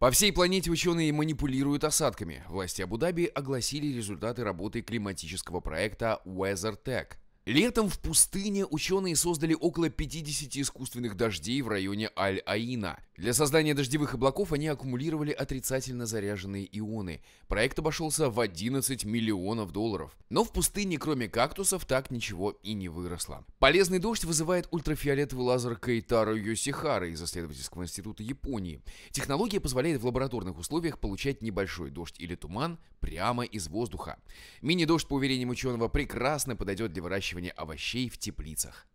По всей планете ученые манипулируют осадками. Власти Абу-Даби огласили результаты работы климатического проекта WeatherTech. Летом в пустыне ученые создали около 50 искусственных дождей в районе Аль-Аина. Для создания дождевых облаков они аккумулировали отрицательно заряженные ионы. Проект обошелся в 11 миллионов долларов. Но в пустыне, кроме кактусов, так ничего и не выросло. Полезный дождь вызывает ультрафиолетовый лазер Кейтаро Йосихара из исследовательского института Японии. Технология позволяет в лабораторных условиях получать небольшой дождь или туман прямо из воздуха. Мини-дождь, по уверениям ученого, прекрасно подойдет для выращивания овощей в теплицах.